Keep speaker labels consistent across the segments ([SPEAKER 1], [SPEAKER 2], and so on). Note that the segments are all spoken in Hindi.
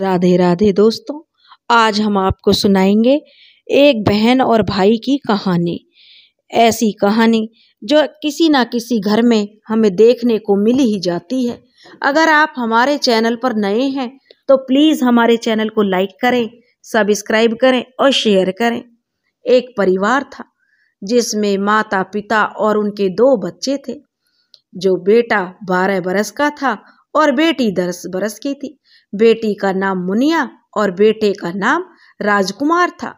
[SPEAKER 1] राधे राधे दोस्तों आज हम आपको सुनाएंगे एक बहन और भाई की कहानी ऐसी कहानी जो किसी ना किसी घर में हमें देखने को मिल ही जाती है अगर आप हमारे चैनल पर नए हैं तो प्लीज़ हमारे चैनल को लाइक करें सब्सक्राइब करें और शेयर करें एक परिवार था जिसमें माता पिता और उनके दो बच्चे थे जो बेटा बारह बरस का था और बेटी दस बरस की थी बेटी का नाम मुनिया और बेटे का नाम राजकुमार था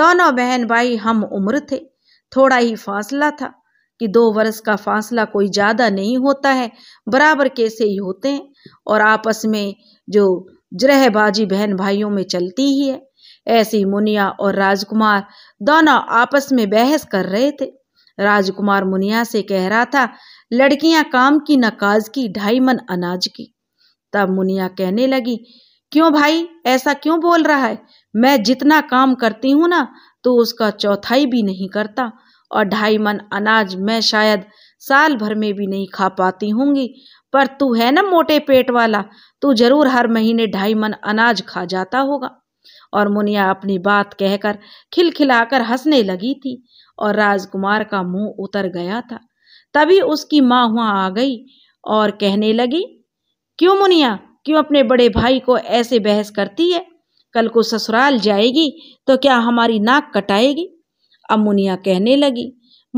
[SPEAKER 1] दोनों बहन भाई हम उम्र थे थोड़ा ही फासला था कि दो वर्ष का फासला कोई ज़्यादा नहीं होता है बराबर कैसे ही होते हैं और आपस में जो जरहबाजी बहन भाइयों में चलती ही है ऐसी मुनिया और राजकुमार दोनों आपस में बहस कर रहे थे राजकुमार मुनिया से कह रहा था लड़कियां काम की नकाज की ढाई मन अनाज की तब मुनिया कहने लगी क्यों भाई ऐसा क्यों बोल रहा है मैं जितना काम करती हूँ ना तो उसका चौथाई भी नहीं करता और ढाई मन अनाज मैं शायद साल भर में भी नहीं खा पाती होंगी पर तू है ना मोटे पेट वाला तू जरूर हर महीने ढाई मन अनाज खा जाता होगा और मुनिया अपनी बात कहकर खिलखिलाकर हंसने लगी थी और राजकुमार का मुंह उतर गया था तभी उसकी माँ वहाँ आ गई और कहने लगी क्यों मुनिया क्यों अपने बड़े भाई को ऐसे बहस करती है कल को ससुराल जाएगी तो क्या हमारी नाक कटाएगी अब मुनिया कहने लगी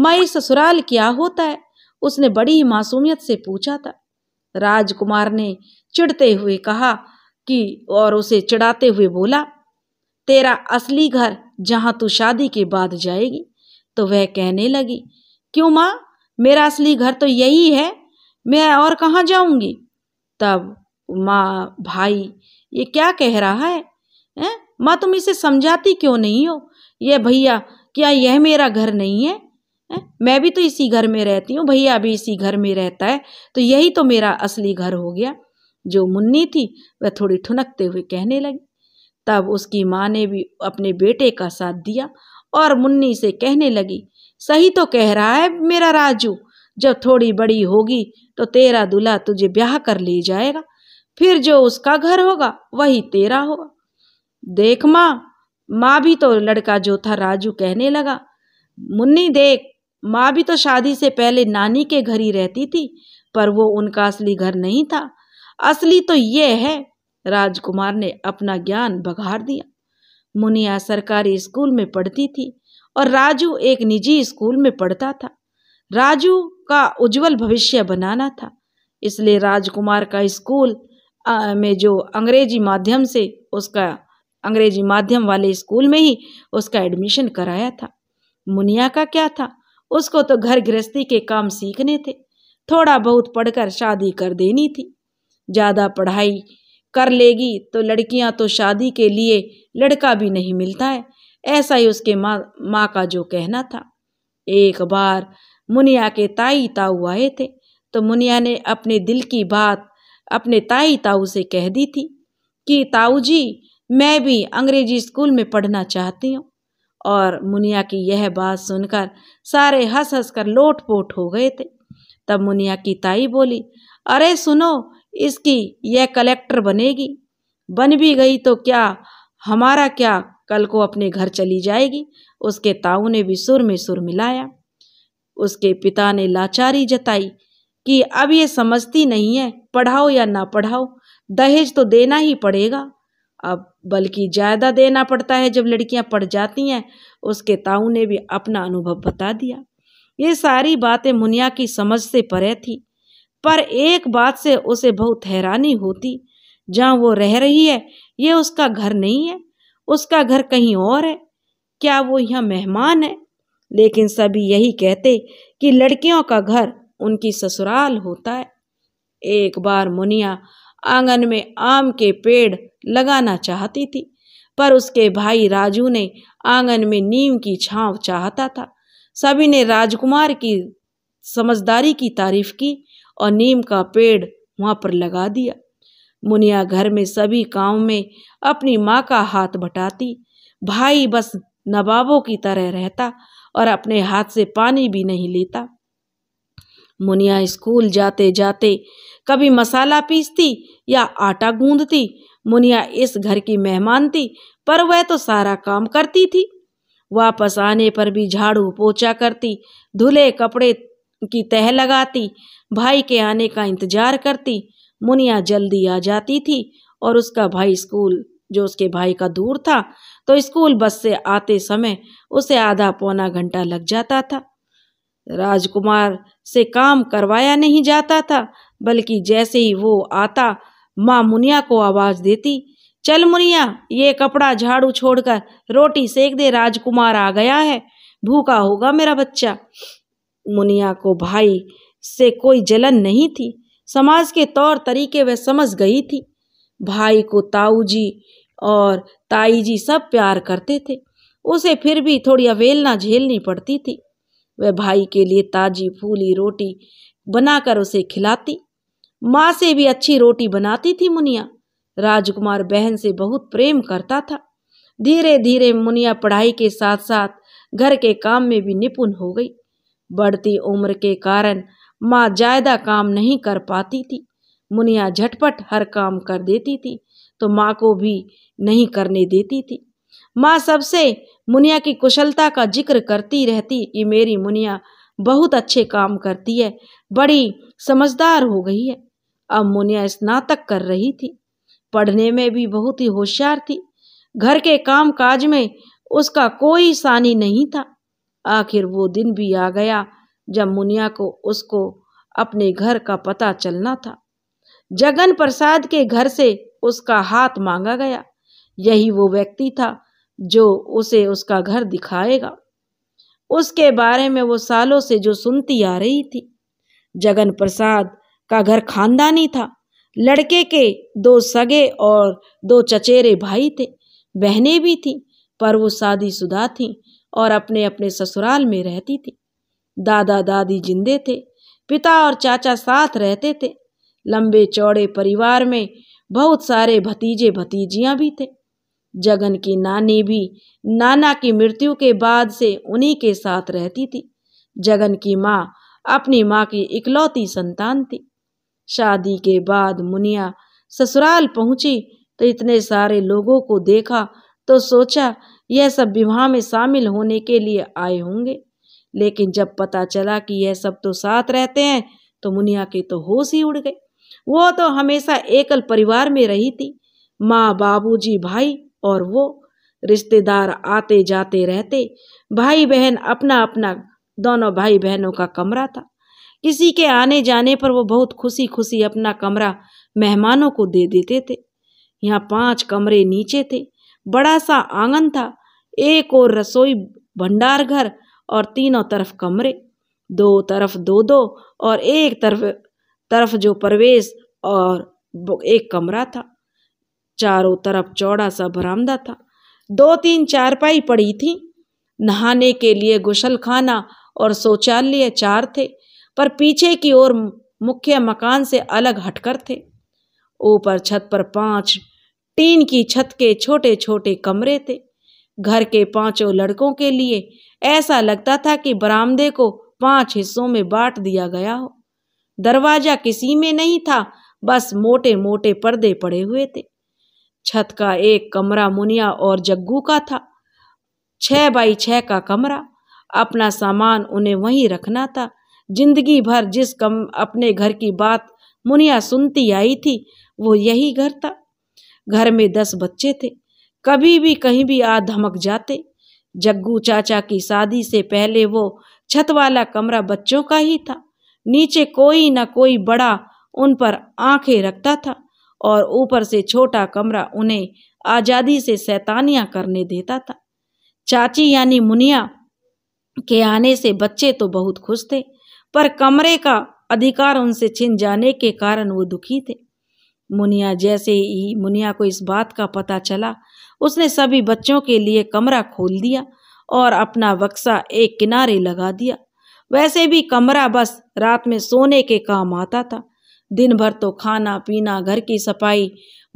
[SPEAKER 1] माई ससुराल क्या होता है उसने बड़ी ही मासूमियत से पूछा था राजकुमार ने चिढ़ते हुए कहा कि और उसे चिढ़ाते हुए बोला तेरा असली घर जहाँ तू शादी के बाद जाएगी तो वह कहने लगी क्यों माँ मेरा असली घर तो यही है मैं और कहाँ जाऊँगी तब माँ भाई ये क्या कह रहा है ए माँ तुम इसे समझाती क्यों नहीं हो ये भैया क्या यह मेरा घर नहीं है मैं भी तो इसी घर में रहती हूँ भैया भी इसी घर में रहता है तो यही तो मेरा असली घर हो गया जो मुन्नी थी वह थोड़ी ठुनकते हुए कहने लगी तब उसकी माँ ने भी अपने बेटे का साथ दिया और मुन्नी से कहने लगी सही तो कह रहा है मेरा राजू जब थोड़ी बड़ी होगी तो तेरा दूल्हा तुझे ब्याह कर ले जाएगा फिर जो उसका घर होगा वही तेरा होगा देख माँ माँ भी तो लड़का जो था राजू कहने लगा मुन्नी देख माँ भी तो शादी से पहले नानी के घर ही रहती थी पर वो उनका असली घर नहीं था असली तो ये है राजकुमार ने अपना ज्ञान बघार दिया मुनिया सरकारी स्कूल में पढ़ती थी और राजू एक निजी स्कूल में पढ़ता था राजू का उज्जवल भविष्य बनाना था इसलिए राजकुमार का स्कूल में जो अंग्रेजी माध्यम से उसका अंग्रेजी माध्यम वाले स्कूल में ही उसका एडमिशन कराया था मुनिया का क्या था उसको तो घर गृहस्थी के काम सीखने थे थोड़ा बहुत पढ़कर शादी कर देनी थी ज़्यादा पढ़ाई कर लेगी तो लड़कियां तो शादी के लिए लड़का भी नहीं मिलता है ऐसा ही उसके माँ माँ का जो कहना था एक बार मुनिया के ताई ताऊ आए थे तो मुनिया ने अपने दिल की बात अपने ताई ताऊ से कह दी थी कि ताऊ जी मैं भी अंग्रेजी स्कूल में पढ़ना चाहती हूँ और मुनिया की यह बात सुनकर सारे हंस हंस कर लोट पोट हो गए थे तब मुनिया की ताई बोली अरे सुनो इसकी यह कलेक्टर बनेगी बन भी गई तो क्या हमारा क्या कल को अपने घर चली जाएगी उसके ताऊ ने भी सुर में सुर मिलाया उसके पिता ने लाचारी जताई कि अब ये समझती नहीं है पढ़ाओ या ना पढ़ाओ दहेज तो देना ही पड़ेगा अब बल्कि ज़्यादा देना पड़ता है जब लड़कियां पढ़ जाती हैं उसके ताऊ ने भी अपना अनुभव बता दिया ये सारी बातें मुनिया की समझ से परे थी पर एक बात से उसे बहुत हैरानी होती जहाँ वो रह रही है ये उसका घर नहीं है उसका घर कहीं और है क्या वो यहाँ मेहमान है लेकिन सभी यही कहते कि लड़कियों का घर उनकी ससुराल होता है एक बार मुनिया आंगन में आम के पेड़ लगाना चाहती थी पर उसके भाई राजू ने आंगन में नीम की छांव चाहता था सभी ने राजकुमार की समझदारी की तारीफ की और नीम का पेड़ वहाँ पर लगा दिया मुनिया घर में सभी काम में अपनी माँ का हाथ बटाती भाई बस नवाबों की तरह रहता और अपने हाथ से पानी भी नहीं लेता मुनिया स्कूल जाते जाते कभी मसाला पीसती या आटा गूंदती मुनिया इस घर की मेहमान थी पर वह तो सारा काम करती थी वापस आने पर भी झाड़ू पोछा करती धुले कपड़े की तह लगाती भाई के आने का इंतजार करती मुनिया जल्दी आ जाती थी और उसका भाई स्कूल जो उसके भाई का दूर था तो स्कूल बस से आते समय उसे आधा पौना घंटा लग जाता था राजकुमार से काम करवाया नहीं जाता था बल्कि जैसे ही वो आता माँ मुनिया को आवाज़ देती चल मुनिया ये कपड़ा झाड़ू छोड़कर रोटी सेक दे राजकुमार आ गया है भूखा होगा मेरा बच्चा मुनिया को भाई से कोई जलन नहीं थी समाज के तौर तरीके वह समझ गई थी भाई को ताऊ जी और ताई जी सब प्यार करते थे उसे फिर भी थोड़ी अवेलना झेलनी पड़ती थी वह भाई के लिए ताजी फूली रोटी बनाकर उसे खिलाती माँ से भी अच्छी रोटी बनाती थी मुनिया राजकुमार बहन से बहुत प्रेम करता था धीरे धीरे मुनिया पढ़ाई के साथ साथ घर के काम में भी निपुण हो गई बढ़ती उम्र के कारण माँ ज़्यादा काम नहीं कर पाती थी मुनिया झटपट हर काम कर देती थी तो माँ को भी नहीं करने देती थी माँ सबसे मुनिया की कुशलता का जिक्र करती रहती कि मेरी मुनिया बहुत अच्छे काम करती है बड़ी समझदार हो गई है अब मुनिया स्नातक कर रही थी पढ़ने में भी बहुत ही होशियार थी घर के काम काज में उसका कोई सानी नहीं था आखिर वो दिन भी आ गया जब मुनिया को उसको अपने घर का पता चलना था जगन प्रसाद के घर से उसका हाथ मांगा गया यही वो व्यक्ति था जो उसे उसका घर दिखाएगा उसके बारे में वो सालों से जो सुनती आ रही थी जगन प्रसाद का घर खानदानी था लड़के के दो सगे और दो चचेरे भाई थे बहनें भी थीं पर वो शादीशुदा थी और अपने अपने ससुराल में रहती थी दादा दादी जिंदे थे पिता और चाचा साथ रहते थे लंबे चौड़े परिवार में बहुत सारे भतीजे भतीजियां भी थे जगन की नानी भी नाना की मृत्यु के बाद से उन्हीं के साथ रहती थी जगन की माँ अपनी माँ की इकलौती संतान थी शादी के बाद मुनिया ससुराल पहुंची तो इतने सारे लोगों को देखा तो सोचा यह सब विवाह में शामिल होने के लिए आए होंगे लेकिन जब पता चला कि यह सब तो साथ रहते हैं तो मुनिया के तो होश ही उड़ गए वो तो हमेशा एकल परिवार में रही थी माँ बाबूजी भाई और वो रिश्तेदार आते जाते रहते भाई बहन अपना अपना दोनों भाई बहनों का कमरा था किसी के आने जाने पर वो बहुत खुशी खुशी अपना कमरा मेहमानों को दे देते थे यहाँ पांच कमरे नीचे थे बड़ा सा आंगन था एक और रसोई भंडार घर और तीनों तरफ कमरे दो तरफ दो दो और एक तरफ तरफ जो प्रवेश और एक कमरा था चारों तरफ चौड़ा सा बरामदा था दो तीन चारपाई पड़ी थी नहाने के लिए गुसल खाना और शौचालय चार थे पर पीछे की ओर मुख्य मकान से अलग हटकर थे ऊपर छत पर पांच टीन की छत के छोटे छोटे कमरे थे घर के पांचों लड़कों के लिए ऐसा लगता था कि बरामदे को पांच हिस्सों में बांट दिया गया हो दरवाजा किसी में नहीं था बस मोटे मोटे पर्दे पड़े हुए थे छत का एक कमरा मुनिया और जग्गू का था छः बाई छः का कमरा अपना सामान उन्हें वहीं रखना था जिंदगी भर जिस कम अपने घर की बात मुनिया सुनती आई थी वो यही घर था घर में दस बच्चे थे कभी भी कहीं भी आ धमक जाते जग्गू चाचा की शादी से पहले वो छत वाला कमरा बच्चों का ही था नीचे कोई न कोई बड़ा उन पर आंखें रखता था और ऊपर से छोटा कमरा उन्हें आज़ादी से सैतानियाँ करने देता था चाची यानी मुनिया के आने से बच्चे तो बहुत खुश थे पर कमरे का अधिकार उनसे छिन जाने के कारण वो दुखी थे मुनिया जैसे ही मुनिया को इस बात का पता चला उसने सभी बच्चों के लिए कमरा खोल दिया और अपना बक्सा एक किनारे लगा दिया वैसे भी कमरा बस रात में सोने के काम आता था दिन भर तो खाना पीना घर की सफाई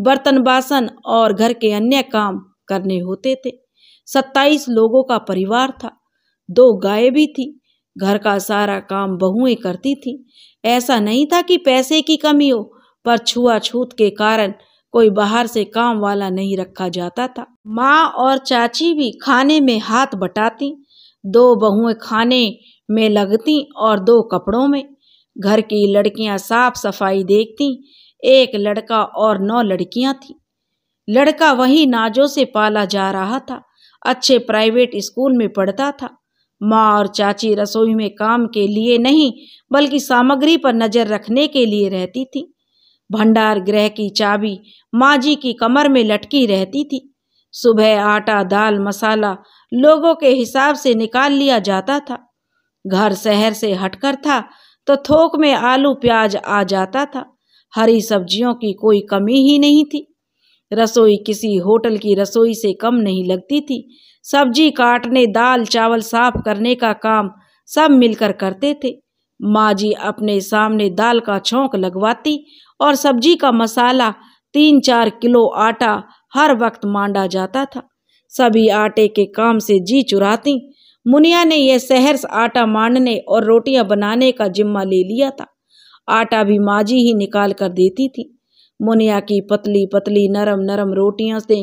[SPEAKER 1] बर्तन बासन और घर के अन्य काम करने होते थे सत्ताईस लोगों का परिवार था दो गाय भी थी घर का सारा काम बहुएं करती थी ऐसा नहीं था कि पैसे की कमी हो पर छुआछूत के कारण कोई बाहर से काम वाला नहीं रखा जाता था माँ और चाची भी खाने में हाथ बटाती दो बहुएं खाने में लगती और दो कपड़ों में घर की लड़कियां साफ सफाई देखती एक लड़का और नौ लड़कियां थीं लड़का वही नाजों से पाला जा रहा था अच्छे प्राइवेट स्कूल में पढ़ता था माँ और चाची रसोई में काम के लिए नहीं बल्कि सामग्री पर नज़र रखने के लिए रहती थी भंडार गृह की चाबी माँ जी की कमर में लटकी रहती थी सुबह आटा दाल मसाला लोगों के हिसाब से निकाल लिया जाता था घर शहर से हटकर था तो थोक में आलू प्याज आ जाता था हरी सब्जियों की कोई कमी ही नहीं थी रसोई किसी होटल की रसोई से कम नहीं लगती थी सब्जी काटने दाल चावल साफ करने का काम सब मिलकर करते थे माँ जी अपने सामने दाल का छोंक लगवाती और सब्जी का मसाला तीन चार किलो आटा हर वक्त मांडा जाता था सभी आटे के काम से जी चुराती मुनिया ने यह शहर आटा मांडने और रोटियां बनाने का जिम्मा ले लिया था आटा भी माजी ही निकाल कर देती थी मुनिया की पतली पतली नरम नरम रोटियों से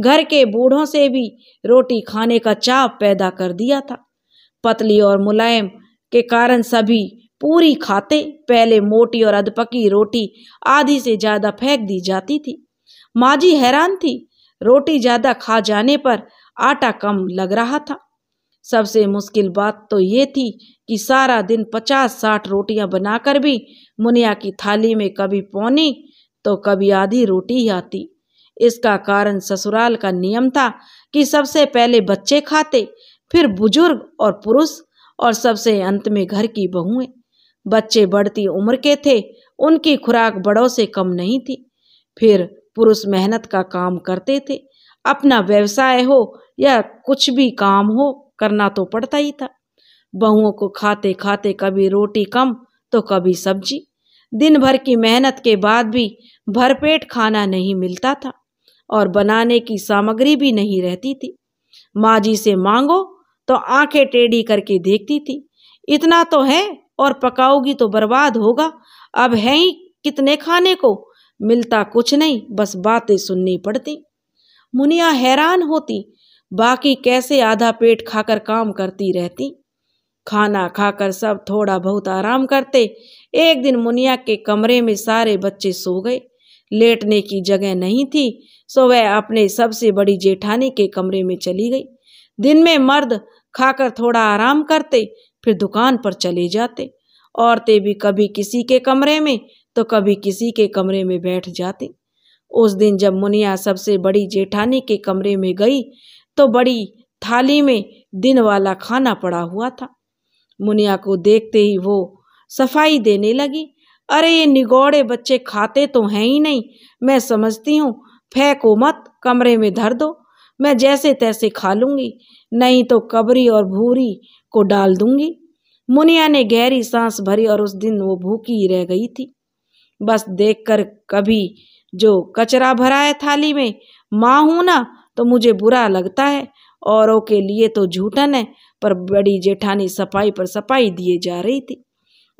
[SPEAKER 1] घर के बूढ़ों से भी रोटी खाने का चाप पैदा कर दिया था पतली और मुलायम के कारण सभी पूरी खाते पहले मोटी और अधपकी रोटी आधी से ज़्यादा फेंक दी जाती थी माँ जी हैरान थी रोटी ज़्यादा खा जाने पर आटा कम लग रहा था सबसे मुश्किल बात तो ये थी कि सारा दिन पचास साठ रोटियां बनाकर भी मुनिया की थाली में कभी पौनी तो कभी आधी रोटी ही आती इसका कारण ससुराल का नियम था कि सबसे पहले बच्चे खाते फिर बुजुर्ग और पुरुष और सबसे अंत में घर की बहुएं बच्चे बढ़ती उम्र के थे उनकी खुराक बड़ों से कम नहीं थी फिर पुरुष मेहनत का काम करते थे अपना व्यवसाय हो या कुछ भी काम हो करना तो पड़ता ही था बहुओं को खाते खाते कभी रोटी कम तो कभी सब्जी दिन भर की मेहनत के बाद भी भरपेट खाना नहीं मिलता था और बनाने की सामग्री भी नहीं रहती थी माँ जी से मांगो तो आंखें टेढ़ी करके देखती थी इतना तो है और पकाओगी तो बर्बाद होगा अब है ही कितने खाने को मिलता कुछ नहीं बस बातें सुननी पड़ती मुनिया हैरान होती बाकी कैसे आधा पेट खाकर काम करती रहती खाना खाकर सब थोड़ा बहुत आराम करते एक दिन मुनिया के कमरे में सारे बच्चे सो गए लेटने की जगह नहीं थी सो वह अपने सबसे बड़ी जेठानी के कमरे में चली गई दिन में मर्द खाकर थोड़ा आराम करते फिर दुकान पर चले जाते औरतें भी कभी किसी के कमरे में तो कभी किसी के कमरे में बैठ जाती उस दिन जब मुनिया सबसे बड़ी जेठानी के कमरे में गई तो बड़ी थाली में दिन वाला खाना पड़ा हुआ था मुनिया को देखते ही वो सफाई देने लगी अरे ये निगौड़े बच्चे खाते तो हैं ही नहीं मैं समझती हूँ फेंको मत कमरे में धर दो मैं जैसे तैसे खा लूँगी नहीं तो कबरी और भूरी को डाल दूंगी मुनिया ने गहरी सांस भरी और उस दिन वो भूखी रह गई थी बस देखकर कभी जो कचरा भरा है थाली में माँ हूँ ना तो मुझे बुरा लगता है औरों के लिए तो झूठन है पर बड़ी जेठानी सफाई पर सफाई दिए जा रही थी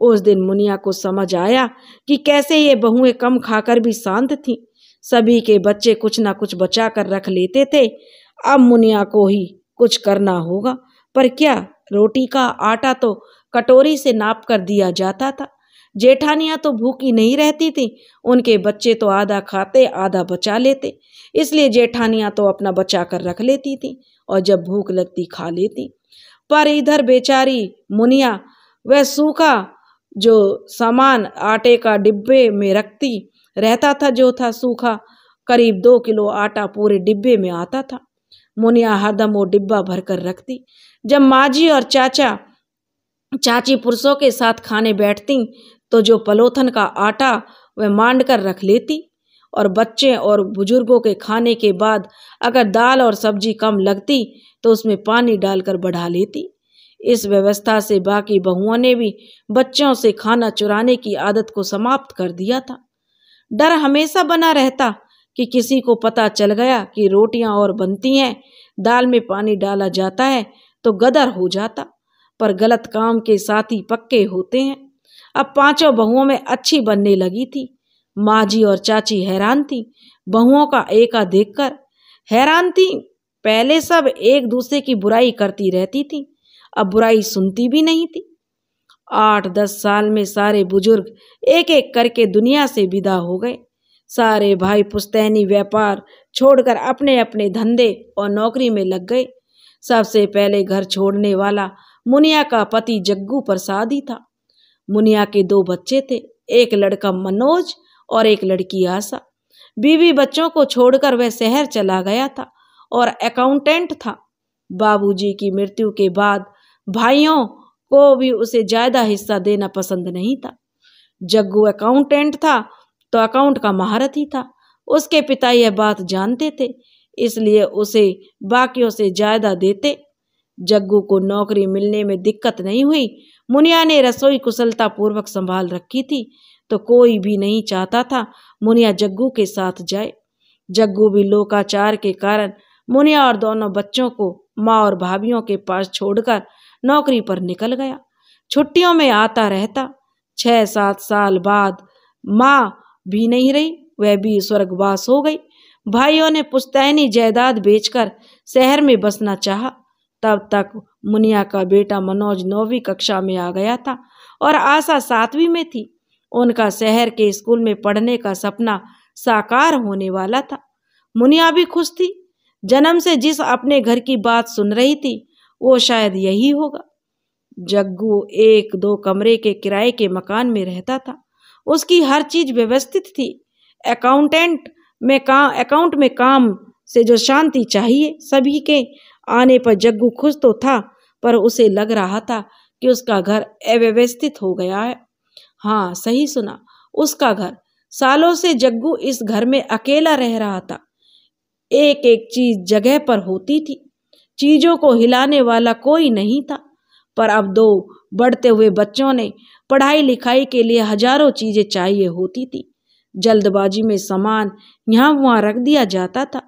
[SPEAKER 1] उस दिन मुनिया को समझ आया कि कैसे ये बहुएं कम खाकर भी शांत थीं सभी के बच्चे कुछ ना कुछ बचा कर रख लेते थे अब मुनिया को ही कुछ करना होगा पर क्या रोटी का आटा तो कटोरी से नाप कर दिया जाता था जेठानियाँ तो भूखी नहीं रहती थीं उनके बच्चे तो आधा खाते आधा बचा लेते इसलिए जेठानियाँ तो अपना बचा कर रख लेती थीं और जब भूख लगती खा लेती पर इधर बेचारी मुनिया वह सूखा जो सामान आटे का डिब्बे में रखती रहता था जो था सूखा करीब दो किलो आटा पूरे डिब्बे में आता था मुनिया हरदम वो डिब्बा भरकर रखती जब माजी और चाचा चाची पुरुषों के साथ खाने बैठती तो जो पलोथन का आटा वह मांड कर रख लेती और बच्चे और बुजुर्गों के खाने के बाद अगर दाल और सब्जी कम लगती तो उसमें पानी डालकर बढ़ा लेती इस व्यवस्था से बाकी बहुओं ने भी बच्चों से खाना चुराने की आदत को समाप्त कर दिया था डर हमेशा बना रहता कि किसी को पता चल गया कि रोटियां और बनती हैं दाल में पानी डाला जाता है तो गदर हो जाता पर गलत काम के साथ ही पक्के होते हैं अब पांचों बहुओं में अच्छी बनने लगी थी माँ जी और चाची हैरान थी बहुओं का एका देखकर हैरान थी पहले सब एक दूसरे की बुराई करती रहती थी अब बुराई सुनती भी नहीं थी आठ दस साल में सारे बुजुर्ग एक एक करके दुनिया से विदा हो गए सारे भाई पुस्तैनी व्यापार छोड़कर अपने अपने धंधे और नौकरी में लग गए सबसे पहले घर छोड़ने वाला मुनिया का पति जग्गू प्रसाद ही था मुनिया के दो बच्चे थे एक लड़का मनोज और एक लड़की आशा बीवी बच्चों को छोड़कर वह शहर चला गया था और अकाउंटेंट था बाबूजी की मृत्यु के बाद भाइयों को भी उसे ज़्यादा हिस्सा देना पसंद नहीं था जग्गू अकाउंटेंट था तो अकाउंट का महारत ही था उसके पिता यह बात जानते थे इसलिए उसे बाकियों से ज़्यादा देते जग्गू को नौकरी मिलने में दिक्कत नहीं हुई मुनिया ने रसोई कुशलता पूर्वक संभाल रखी थी तो कोई भी नहीं चाहता था मुनिया जग्गू के साथ जाए जग्गू भी लोकाचार के कारण मुनिया और दोनों बच्चों को माँ और भाभियों के पास छोड़कर नौकरी पर निकल गया छुट्टियों में आता रहता छः सात साल बाद माँ भी नहीं रही वह भी स्वर्गवास हो गई भाइयों ने पुस्तैनी जायदाद बेचकर शहर में बसना चाहा तब तक मुनिया का बेटा मनोज नौवीं कक्षा में आ गया था और आशा सातवीं में थी उनका शहर के स्कूल में पढ़ने का सपना साकार होने वाला था मुनिया भी खुश थी जन्म से जिस अपने घर की बात सुन रही थी वो शायद यही होगा जग्गू एक दो कमरे के किराए के मकान में रहता था उसकी हर चीज व्यवस्थित थी अकाउंटेंट में काम अकाउंट में काम से जो शांति चाहिए सभी के आने पर जग्गू खुश तो था पर उसे लग रहा था कि उसका घर अव्यवस्थित हो गया है हाँ सही सुना उसका घर सालों से जग्गू इस घर में अकेला रह रहा था एक एक चीज जगह पर होती थी चीजों को हिलाने वाला कोई नहीं था पर अब दो बढ़ते हुए बच्चों ने पढ़ाई लिखाई के लिए हजारों चीजें चाहिए होती थी जल्दबाजी में सामान यहाँ वहाँ रख दिया जाता था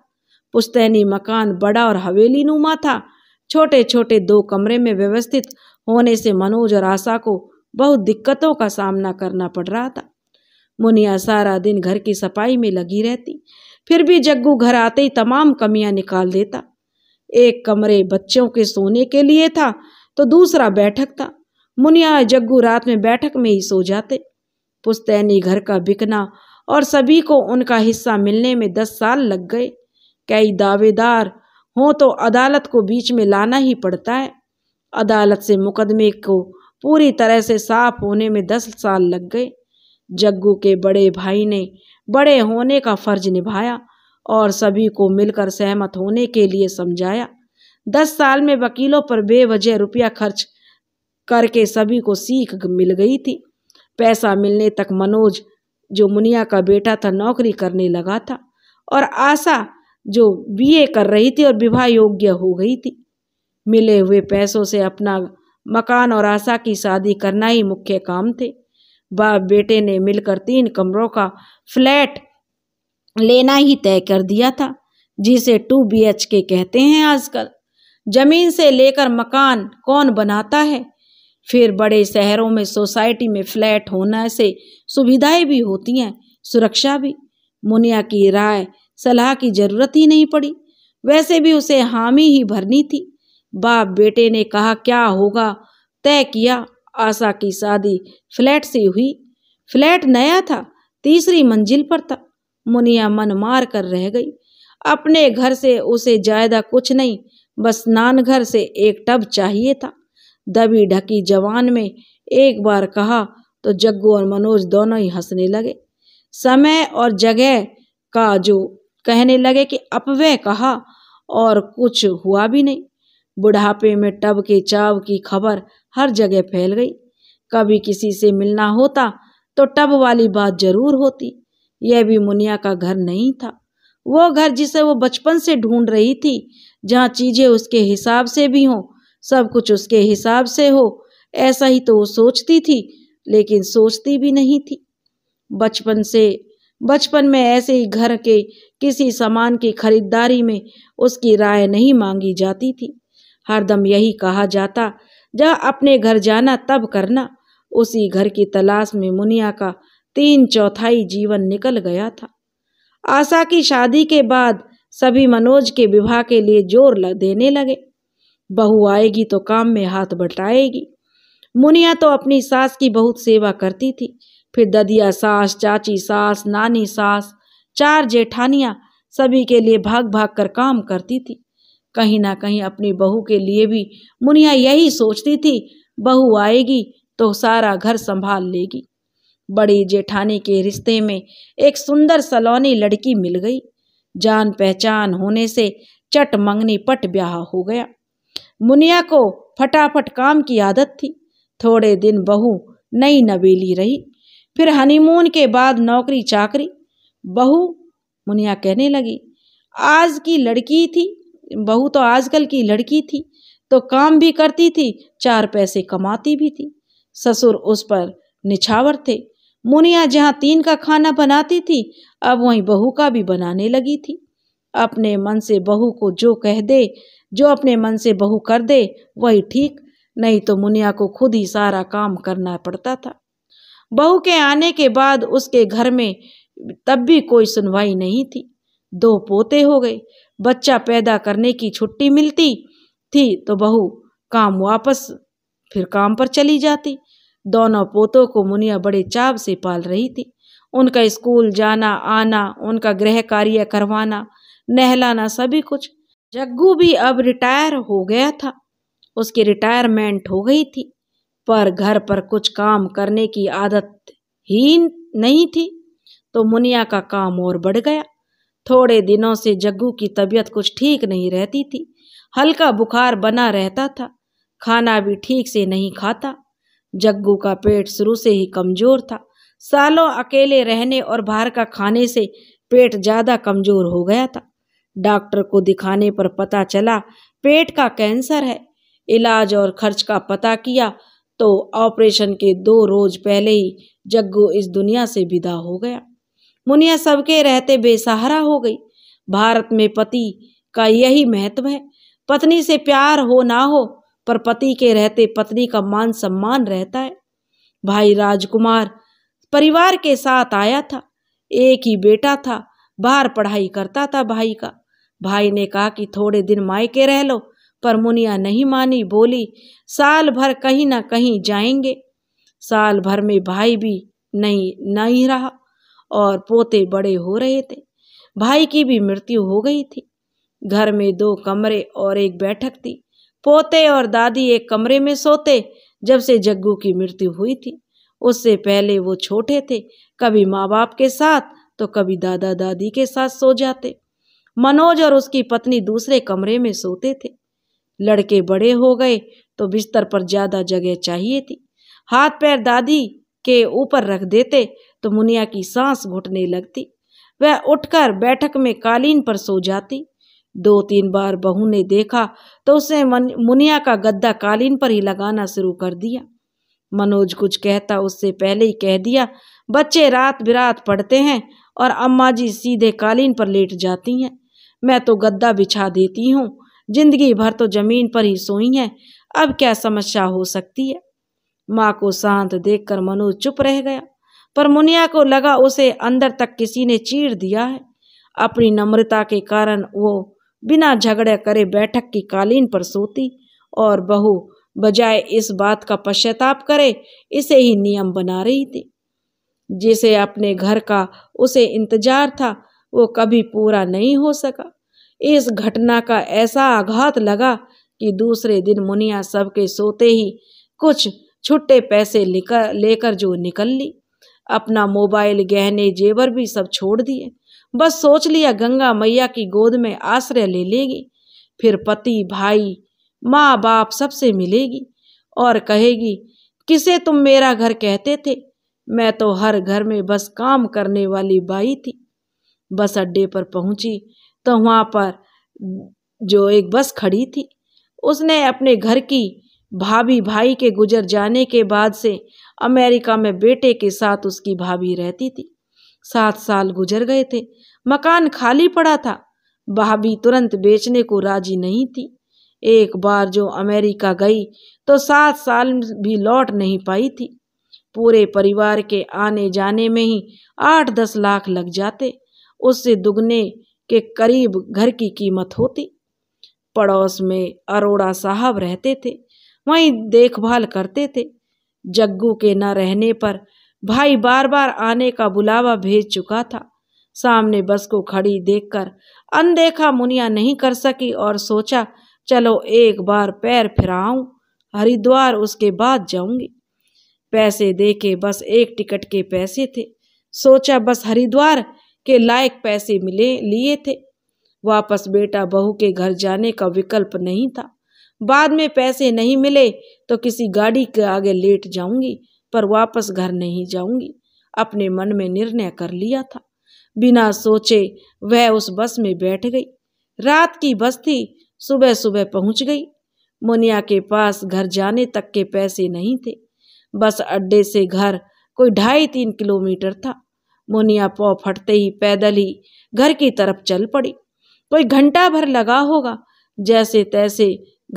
[SPEAKER 1] पुश्तैनी मकान बड़ा और हवेली नुमा था छोटे छोटे दो कमरे में व्यवस्थित होने से मनोज और आशा को बहुत दिक्कतों का सामना करना पड़ रहा था मुनिया सारा दिन घर की सफाई में लगी रहती फिर भी जग्गू घर आते ही तमाम कमियां निकाल देता एक कमरे बच्चों के सोने के लिए था तो दूसरा बैठक था मुनिया जग्गू रात में बैठक में ही सो जाते पुस्तैनी घर का बिकना और सभी को उनका हिस्सा मिलने में दस साल लग गए कई दावेदार हों तो अदालत को बीच में लाना ही पड़ता है अदालत से मुकदमे को पूरी तरह से साफ होने में दस साल लग गए जग्गू के बड़े भाई ने बड़े होने का फर्ज निभाया और सभी को मिलकर सहमत होने के लिए समझाया दस साल में वकीलों पर बेवजह रुपया खर्च करके सभी को सीख मिल गई थी पैसा मिलने तक मनोज जो मुनिया का बेटा था नौकरी करने लगा था और आशा जो बीए कर रही थी और विवाह योग्य हो गई थी मिले हुए पैसों से अपना मकान और आशा की शादी करना ही मुख्य काम थे बाप बेटे ने मिलकर तीन कमरों का फ्लैट लेना ही तय कर दिया था जिसे टू बी एच के कहते हैं आजकल जमीन से लेकर मकान कौन बनाता है फिर बड़े शहरों में सोसाइटी में फ्लैट होने से सुविधाएं भी होती हैं सुरक्षा भी मुनिया की राय सलाह की जरूरत ही नहीं पड़ी वैसे भी उसे हामी ही भरनी थी बाप बेटे ने कहा क्या होगा तय किया आशा की शादी फ्लैट से हुई फ्लैट नया था तीसरी मंजिल पर था मुनिया मन मार कर रह गई अपने घर से उसे ज़्यादा कुछ नहीं बस नान घर से एक टब चाहिए था दबी ढकी जवान में एक बार कहा तो जग्गू और मनोज दोनों ही हंसने लगे समय और जगह का जो कहने लगे कि अपवे कहा और कुछ हुआ भी नहीं बुढ़ापे में टब के चाव की खबर हर जगह फैल गई कभी किसी से मिलना होता तो टब वाली बात जरूर होती यह भी मुनिया का घर नहीं था वो घर जिसे वो बचपन से ढूंढ रही थी जहाँ चीज़ें उसके हिसाब से भी हों सब कुछ उसके हिसाब से हो ऐसा ही तो वो सोचती थी लेकिन सोचती भी नहीं थी बचपन से बचपन में ऐसे ही घर के किसी सामान की खरीदारी में उसकी राय नहीं मांगी जाती थी हरदम यही कहा जाता जा अपने घर जाना तब करना उसी घर की तलाश में मुनिया का तीन चौथाई जीवन निकल गया था आशा की शादी के बाद सभी मनोज के विवाह के लिए जोर देने लगे बहू आएगी तो काम में हाथ बटाएगी मुनिया तो अपनी सास की बहुत सेवा करती थी फिर ददिया सास चाची सास नानी सास चार जेठानियाँ सभी के लिए भाग भाग कर काम करती थी कहीं ना कहीं अपनी बहू के लिए भी मुनिया यही सोचती थी बहू आएगी तो सारा घर संभाल लेगी बड़ी जेठानी के रिश्ते में एक सुंदर सलोनी लड़की मिल गई जान पहचान होने से चट मंगनी पट ब्याह हो गया मुनिया को फटाफट काम की आदत थी थोड़े दिन बहू नई नवेली रही फिर हनीमून के बाद नौकरी चाकरी बहू मुनिया कहने लगी आज की लड़की थी बहू तो आजकल की लड़की थी तो काम भी करती थी चार पैसे कमाती भी थी ससुर उस पर निछावर थे मुनिया जहाँ तीन का खाना बनाती थी अब वहीं बहू का भी बनाने लगी थी अपने मन से बहू को जो कह दे जो अपने मन से बहू कर दे वही ठीक नहीं तो मुनिया को खुद ही सारा काम करना पड़ता था बहू के आने के बाद उसके घर में तब भी कोई सुनवाई नहीं थी दो पोते हो गए बच्चा पैदा करने की छुट्टी मिलती थी तो बहू काम वापस फिर काम पर चली जाती दोनों पोतों को मुनिया बड़े चाव से पाल रही थी उनका स्कूल जाना आना उनका गृह कार्य करवाना नहलाना सभी कुछ जग्गू भी अब रिटायर हो गया था उसकी रिटायरमेंट हो गई थी पर घर पर कुछ काम करने की आदत ही नहीं थी तो मुनिया का काम और बढ़ गया थोड़े दिनों से जग्गू की तबीयत कुछ ठीक नहीं रहती थी हल्का बुखार बना रहता था खाना भी ठीक से नहीं खाता जग्गू का पेट शुरू से ही कमज़ोर था सालों अकेले रहने और बाहर का खाने से पेट ज़्यादा कमज़ोर हो गया था डॉक्टर को दिखाने पर पता चला पेट का कैंसर है इलाज और खर्च का पता किया तो ऑपरेशन के दो रोज पहले ही जग्गू इस दुनिया से विदा हो गया मुनिया सबके रहते बेसहारा हो गई भारत में पति का यही महत्व है पत्नी से प्यार हो ना हो पर पति के रहते पत्नी का मान सम्मान रहता है भाई राजकुमार परिवार के साथ आया था एक ही बेटा था बाहर पढ़ाई करता था भाई का भाई ने कहा कि थोड़े दिन मायके रह लो पर मुनिया नहीं मानी बोली साल भर कहीं ना कहीं जाएंगे साल भर में भाई भी नहीं नहीं रहा और पोते बड़े हो रहे थे भाई की भी मृत्यु हो गई थी घर में दो कमरे और एक बैठक थी पोते और दादी एक कमरे में सोते जब से जग्गू की मृत्यु हुई थी उससे पहले वो छोटे थे कभी माँ बाप के साथ तो कभी दादा दादी के साथ सो जाते मनोज और उसकी पत्नी दूसरे कमरे में सोते थे लड़के बड़े हो गए तो बिस्तर पर ज़्यादा जगह चाहिए थी हाथ पैर दादी के ऊपर रख देते तो मुनिया की सांस घुटने लगती वह उठकर बैठक में कालीन पर सो जाती दो तीन बार बहू ने देखा तो उसने मुनिया का गद्दा कालीन पर ही लगाना शुरू कर दिया मनोज कुछ कहता उससे पहले ही कह दिया बच्चे रात बिरात पढ़ते हैं और अम्मा जी सीधे कालीन पर लेट जाती हैं मैं तो गद्दा बिछा देती हूँ जिंदगी भर तो जमीन पर ही सोई हैं अब क्या समस्या हो सकती है माँ को शांत देखकर मनोज चुप रह गया पर मुनिया को लगा उसे अंदर तक किसी ने चीर दिया है अपनी नम्रता के कारण वो बिना झगड़े करे बैठक की कालीन पर सोती और बहू बजाय इस बात का पश्चाताप करे इसे ही नियम बना रही थी जिसे अपने घर का उसे इंतजार था वो कभी पूरा नहीं हो सका इस घटना का ऐसा आघात लगा कि दूसरे दिन मुनिया सबके सोते ही कुछ छुट्टे पैसे लेकर लेकर जो निकल ली अपना मोबाइल गहने जेवर भी सब छोड़ दिए बस सोच लिया गंगा मैया की गोद में आश्रय ले लेगी फिर पति भाई माँ बाप सबसे मिलेगी और कहेगी किसे तुम मेरा घर कहते थे मैं तो हर घर में बस काम करने वाली बाई थी बस अड्डे पर पहुंची तो वहाँ पर जो एक बस खड़ी थी उसने अपने घर की भाभी भाई के गुजर जाने के बाद से अमेरिका में बेटे के साथ उसकी भाभी रहती थी सात साल गुजर गए थे मकान खाली पड़ा था भाभी तुरंत बेचने को राजी नहीं थी एक बार जो अमेरिका गई तो सात साल भी लौट नहीं पाई थी पूरे परिवार के आने जाने में ही आठ दस लाख लग जाते उससे दुगने के करीब घर की कीमत होती पड़ोस में अरोड़ा साहब रहते थे वहीं देखभाल करते थे जग्गू के न रहने पर भाई बार बार आने का बुलावा भेज चुका था सामने बस को खड़ी देखकर अनदेखा मुनिया नहीं कर सकी और सोचा चलो एक बार पैर फिराऊं हरिद्वार उसके बाद जाऊंगी पैसे दे के बस एक टिकट के पैसे थे सोचा बस हरिद्वार के लायक पैसे मिले लिए थे वापस बेटा बहू के घर जाने का विकल्प नहीं था बाद में पैसे नहीं मिले तो किसी गाड़ी के आगे लेट जाऊंगी पर वापस घर नहीं जाऊंगी अपने मन में निर्णय कर लिया था बिना सोचे वह उस बस में बैठ गई रात की बस थी सुबह सुबह पहुंच गई मुनिया के पास घर जाने तक के पैसे नहीं थे बस अड्डे से घर कोई ढाई तीन किलोमीटर था मुनिया पौ फटते ही पैदल ही घर की तरफ चल पड़ी कोई घंटा भर लगा होगा जैसे तैसे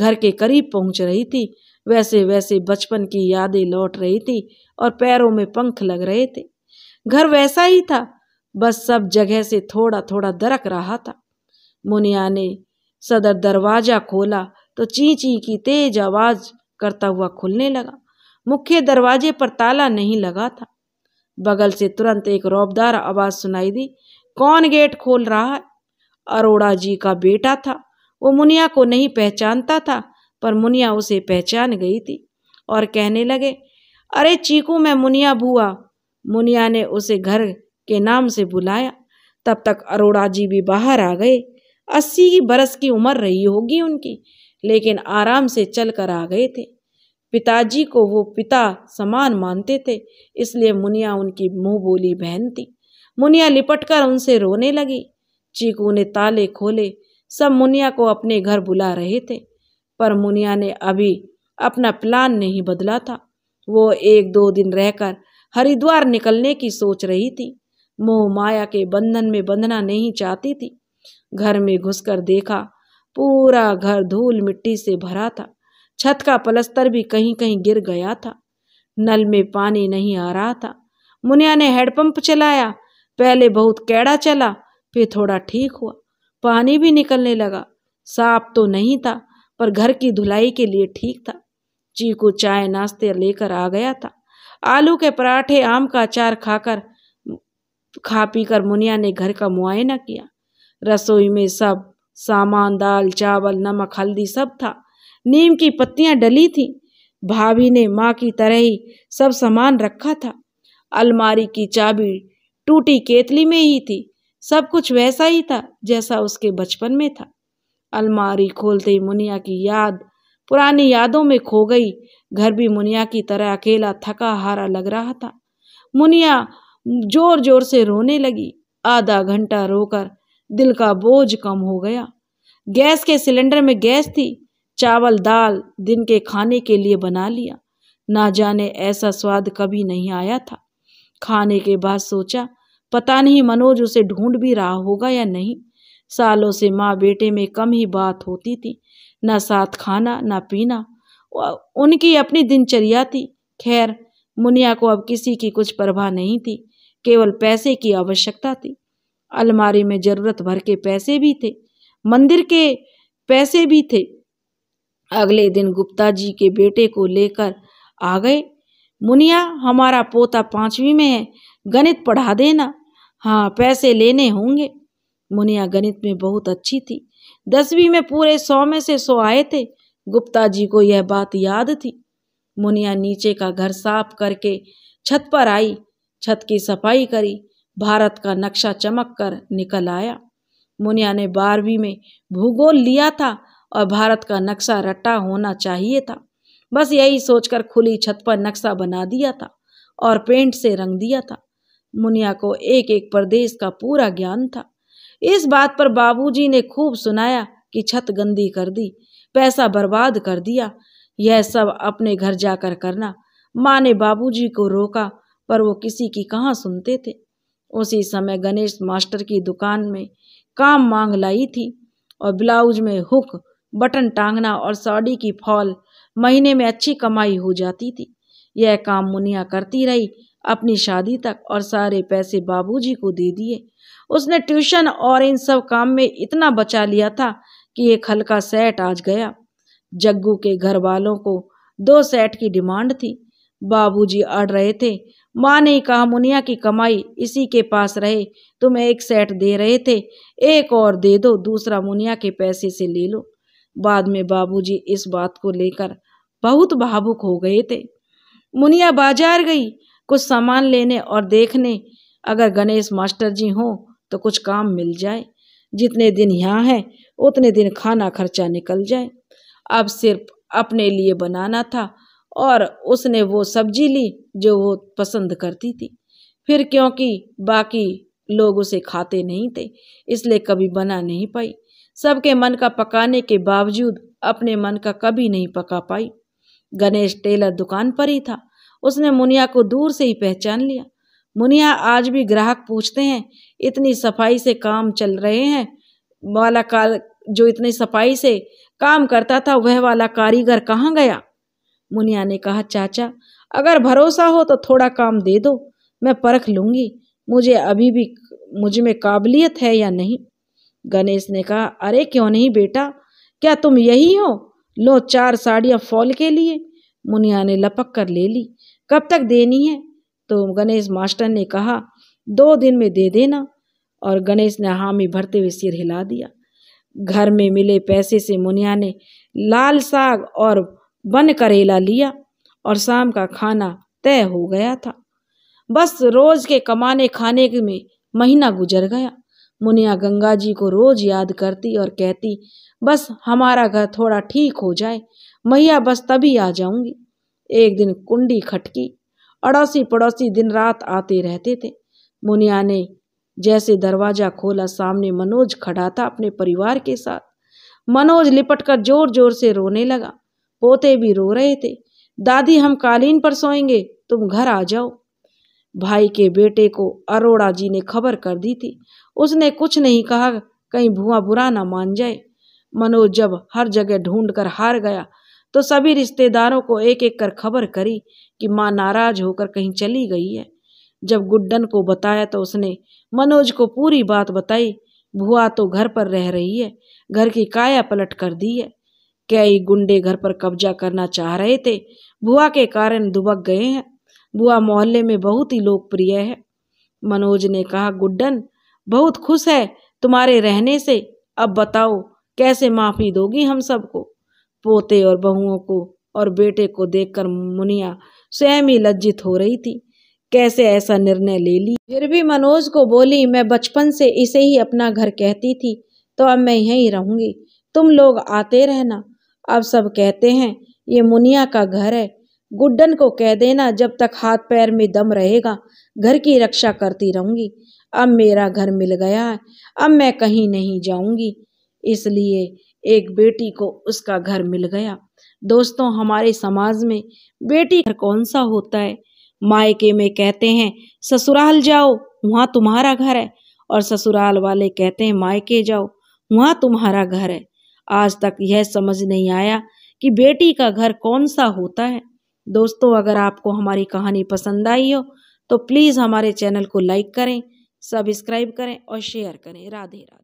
[SPEAKER 1] घर के करीब पहुंच रही थी वैसे वैसे बचपन की यादें लौट रही थी और पैरों में पंख लग रहे थे घर वैसा ही था बस सब जगह से थोड़ा थोड़ा दरक रहा था मुनिया ने सदर दरवाज़ा खोला तो चींची की तेज आवाज़ करता हुआ खुलने लगा मुख्य दरवाजे पर ताला नहीं लगा था बगल से तुरंत एक रौबदार आवाज़ सुनाई दी कौन गेट खोल रहा है अरोड़ा जी का बेटा था वो मुनिया को नहीं पहचानता था पर मुनिया उसे पहचान गई थी और कहने लगे अरे चीकू मैं मुनिया भूआ मुनिया ने उसे घर के नाम से बुलाया तब तक अरोड़ा जी भी बाहर आ गए अस्सी ही बरस की उम्र रही होगी उनकी लेकिन आराम से चल कर आ गए थे पिताजी को वो पिता समान मानते थे इसलिए मुनिया उनकी मुंह बोली बहन थी मुनिया लिपट कर उनसे रोने लगी चीकू ने ताले खोले सब मुनिया को अपने घर बुला रहे थे पर मुनिया ने अभी अपना प्लान नहीं बदला था वो एक दो दिन रहकर हरिद्वार निकलने की सोच रही थी मोह माया के बंधन में बंधना नहीं चाहती थी घर में घुसकर देखा पूरा घर धूल मिट्टी से भरा था छत का पलस्तर भी कहीं कहीं गिर गया था नल में पानी नहीं आ रहा था मुनिया ने हैंडपंप चलाया पहले बहुत कैड़ा चला फिर थोड़ा ठीक हुआ पानी भी निकलने लगा साफ तो नहीं था पर घर की धुलाई के लिए ठीक था चीकू चाय नाश्ते लेकर आ गया था आलू के पराठे आम का अचार खाकर खा पी कर मुनिया ने घर का मुआयना किया रसोई में सब सामान दाल चावल नमक हल्दी सब था नीम की पत्तियां डली थी भाभी ने माँ की तरह ही सब सामान रखा था अलमारी की चाबी टूटी केतली में ही थी सब कुछ वैसा ही था जैसा उसके बचपन में था अलमारी खोलते ही मुनिया की याद पुरानी यादों में खो गई घर भी मुनिया की तरह अकेला थका हारा लग रहा था मुनिया जोर जोर से रोने लगी आधा घंटा रोकर दिल का बोझ कम हो गया गैस के सिलेंडर में गैस थी चावल दाल दिन के खाने के लिए बना लिया ना जाने ऐसा स्वाद कभी नहीं आया था खाने के बाद सोचा पता नहीं मनोज उसे ढूंढ भी रहा होगा या नहीं सालों से माँ बेटे में कम ही बात होती थी ना साथ खाना ना पीना उनकी अपनी दिनचर्या थी खैर मुनिया को अब किसी की कुछ परवाह नहीं थी केवल पैसे की आवश्यकता थी अलमारी में ज़रूरत भर के पैसे भी थे मंदिर के पैसे भी थे अगले दिन गुप्ता जी के बेटे को लेकर आ गए मुनिया हमारा पोता पांचवी में है गणित पढ़ा देना हाँ पैसे लेने होंगे मुनिया गणित में बहुत अच्छी थी दसवीं में पूरे सौ में से सौ आए थे गुप्ता जी को यह बात याद थी मुनिया नीचे का घर साफ करके छत पर आई छत की सफाई करी भारत का नक्शा चमक कर निकल आया मुनिया ने बारहवीं में भूगोल लिया था और भारत का नक्शा रट्टा होना चाहिए था बस यही सोचकर खुली छत पर नक्शा बना दिया था और पेंट से रंग दिया था मुनिया को एक एक प्रदेश का पूरा ज्ञान था इस बात पर बाबूजी ने खूब सुनाया कि छत गंदी कर दी पैसा बर्बाद कर दिया यह सब अपने घर जाकर करना माँ ने बाबूजी को रोका पर वो किसी की कहाँ सुनते थे उसी समय गणेश मास्टर की दुकान में काम मांग लाई थी और ब्लाउज में हुक बटन टांगना और साड़ी की फॉल महीने में अच्छी कमाई हो जाती थी यह काम मुनिया करती रही अपनी शादी तक और सारे पैसे बाबूजी को दे दिए उसने ट्यूशन और इन सब काम में इतना बचा लिया था कि एक हल्का सेट आज गया जग्गू के घर वालों को दो सेट की डिमांड थी बाबूजी अड़ रहे थे माँ ने कहा मुनिया की कमाई इसी के पास रहे तुम एक सेट दे रहे थे एक और दे दो दूसरा मुनिया के पैसे से ले लो बाद में बाबूजी इस बात को लेकर बहुत भावुक हो गए थे मुनिया बाजार गई कुछ सामान लेने और देखने अगर गणेश मास्टर जी हों तो कुछ काम मिल जाए जितने दिन यहाँ हैं उतने दिन खाना खर्चा निकल जाए अब सिर्फ अपने लिए बनाना था और उसने वो सब्जी ली जो वो पसंद करती थी फिर क्योंकि बाकी लोग उसे खाते नहीं थे इसलिए कभी बना नहीं पाई सबके मन का पकाने के बावजूद अपने मन का कभी नहीं पका पाई गणेश टेलर दुकान पर ही था उसने मुनिया को दूर से ही पहचान लिया मुनिया आज भी ग्राहक पूछते हैं इतनी सफाई से काम चल रहे हैं वाला काल जो इतनी सफाई से काम करता था वह वाला कारीगर कहाँ गया मुनिया ने कहा चाचा अगर भरोसा हो तो थोड़ा काम दे दो मैं परख लूँगी मुझे अभी भी मुझ में काबिलियत है या नहीं गणेश ने कहा अरे क्यों नहीं बेटा क्या तुम यही हो लो चार साड़ियाँ फॉल के लिए मुनिया ने लपक कर ले ली कब तक देनी है तो गणेश मास्टर ने कहा दो दिन में दे देना और गणेश ने हामी भरते हुए सिर हिला दिया घर में मिले पैसे से मुनिया ने लाल साग और बन करेला लिया और शाम का खाना तय हो गया था बस रोज के कमाने खाने में महीना गुजर गया मुनिया गंगा जी को रोज याद करती और कहती बस हमारा घर थोड़ा ठीक हो जाए मैया बस तभी आ जाऊंगी एक दिन कुंडी खटकी अड़ोसी पड़ोसी दिन रात आते रहते थे मुनिया ने जैसे दरवाजा खोला सामने मनोज खड़ा था अपने परिवार के साथ मनोज लिपट कर जोर जोर से रोने लगा पोते भी रो रहे थे दादी हम कालीन पर सोएंगे तुम घर आ जाओ भाई के बेटे को अरोड़ा जी ने खबर कर दी थी उसने कुछ नहीं कहा कहीं भुआ बुरा ना मान जाए मनोज जब हर जगह ढूंढ कर हार गया तो सभी रिश्तेदारों को एक एक कर खबर करी कि माँ नाराज होकर कहीं चली गई है जब गुड्डन को बताया तो उसने मनोज को पूरी बात बताई भुआ तो घर पर रह रही है घर की काया पलट कर दी है कई गुंडे घर पर कब्जा करना चाह रहे थे भुआ के कारण दुबक गए हैं बुआ मोहल्ले में बहुत ही लोकप्रिय है मनोज ने कहा गुड्डन बहुत खुश है तुम्हारे रहने से अब बताओ कैसे माफ़ी दोगी हम सबको पोते और बहुओं को और बेटे को देखकर मुनिया स्वयं ही लज्जित हो रही थी कैसे ऐसा निर्णय ले ली फिर भी मनोज को बोली मैं बचपन से इसे ही अपना घर कहती थी तो अब मैं यहीं रहूंगी तुम लोग आते रहना अब सब कहते हैं ये मुनिया का घर है गुड्डन को कह देना जब तक हाथ पैर में दम रहेगा घर की रक्षा करती रहूंगी अब मेरा घर मिल गया है अब मैं कहीं नहीं जाऊंगी इसलिए एक बेटी को उसका घर मिल गया दोस्तों हमारे समाज में बेटी घर कौन सा होता है मायके में कहते हैं ससुराल जाओ वहाँ तुम्हारा घर है और ससुराल वाले कहते हैं मायके जाओ वहाँ तुम्हारा घर है आज तक यह समझ नहीं आया कि बेटी का घर कौन सा होता है दोस्तों अगर आपको हमारी कहानी पसंद आई हो तो प्लीज़ हमारे चैनल को लाइक करें सब्सक्राइब करें और शेयर करें राधे राधे